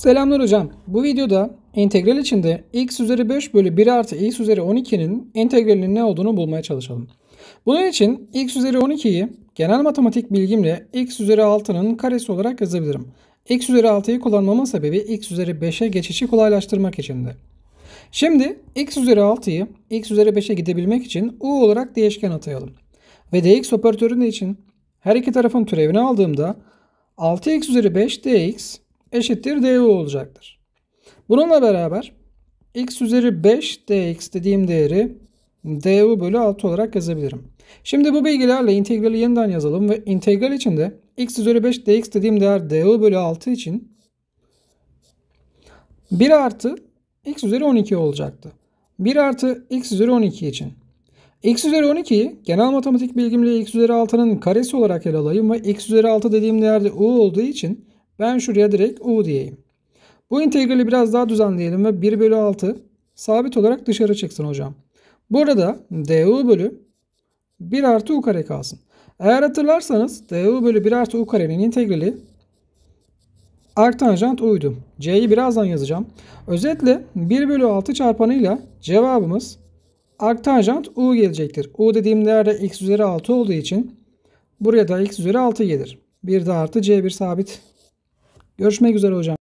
Selamlar hocam. Bu videoda integral içinde x üzeri 5 bölü 1 artı x üzeri 12'nin integralinin ne olduğunu bulmaya çalışalım. Bunun için x üzeri 12'yi genel matematik bilgimle x üzeri 6'nın karesi olarak yazabilirim. x üzeri 6'yı kullanmamın sebebi x üzeri 5'e geçişi kolaylaştırmak içindi. Şimdi x üzeri 6'yı x üzeri 5'e gidebilmek için u olarak değişken atayalım. Ve dx operatörünün için her iki tarafın türevini aldığımda 6x üzeri 5 dx eşittir du olacaktır. Bununla beraber x üzeri 5 dx dediğim değeri du bölü 6 olarak yazabilirim. Şimdi bu bilgilerle integrali yeniden yazalım ve integral içinde x üzeri 5 dx dediğim değer du bölü 6 için 1 artı x üzeri 12 olacaktı. 1 artı x üzeri 12 için. x üzeri 12'yi genel matematik bilgimle x üzeri 6'nın karesi olarak ele alayım ve x üzeri 6 dediğim değerde u olduğu için ben şuraya direkt u diyeyim. Bu integrali biraz daha düzenleyelim ve 1 bölü 6 sabit olarak dışarı çıksın hocam. Burada du bölü 1 artı u kare kalsın. Eğer hatırlarsanız du bölü 1 artı u karenin integrali arktanjant u'ydu. c'yi birazdan yazacağım. Özetle 1 bölü 6 çarpanıyla cevabımız arktanjant u gelecektir. u dediğim değerde x üzeri 6 olduğu için buraya da x üzeri 6 gelir. Bir de artı c bir sabit Görüşmek üzere hocam.